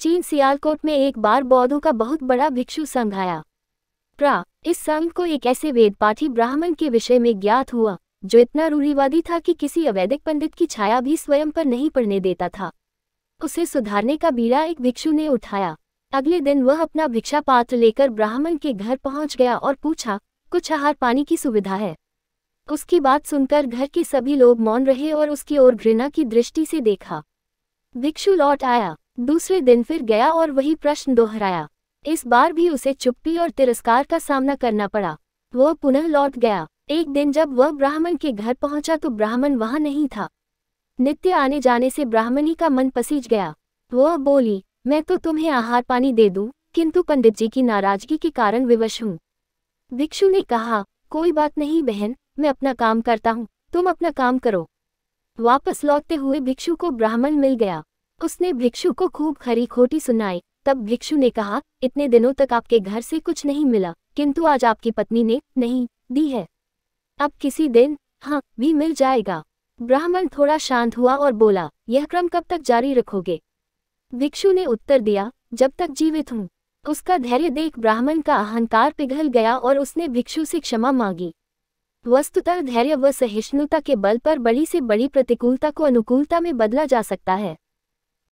चीन सियालकोट में एक बार बौद्धों का बहुत बड़ा भिक्षु संघ आया प्रा इस संघ को एक ऐसे वेदपाठी ब्राह्मण के विषय में ज्ञात हुआ जो इतना रूढ़िवादी था कि किसी अवैधिक पंडित की छाया भी स्वयं पर नहीं पड़ने देता था उसे सुधारने का बीड़ा एक भिक्षु ने उठाया अगले दिन वह अपना भिक्षा पात्र लेकर ब्राह्मण के घर पहुंच गया और पूछा कुछ आहार पानी की सुविधा है उसकी बात सुनकर घर के सभी लोग मौन रहे और उसकी ओर घृणा की दृष्टि से देखा भिक्षु लौट आया दूसरे दिन फिर गया और वही प्रश्न दोहराया इस बार भी उसे चुप्पी और तिरस्कार का सामना करना पड़ा वह पुनः लौट गया एक दिन जब वह ब्राह्मण के घर पहुंचा तो ब्राह्मण वहां नहीं था नित्य आने जाने से ब्राह्मणी का मन पसीज गया वह बोली मैं तो तुम्हें आहार पानी दे दूं, किंतु पंडित जी की नाराजगी के कारण विवश हूँ भिक्षु ने कहा कोई बात नहीं बहन मैं अपना काम करता हूँ तुम अपना काम करो वापस लौटते हुए भिक्षु को ब्राह्मण मिल गया उसने भिक्षु को खूब खरी खोटी सुनाई तब भिक्षु ने कहा इतने दिनों तक आपके घर से कुछ नहीं मिला किंतु आज आपकी पत्नी ने नहीं दी है अब किसी दिन हाँ भी मिल जाएगा ब्राह्मण थोड़ा शांत हुआ और बोला यह क्रम कब तक जारी रखोगे भिक्षु ने उत्तर दिया जब तक जीवित हूँ उसका धैर्य देख ब्राह्मण का अहंकार पिघल गया और उसने भिक्षु से क्षमा मांगी वस्तुतः धैर्य व सहिष्णुता के बल पर बड़ी से बड़ी प्रतिकूलता को अनुकूलता में बदला जा सकता है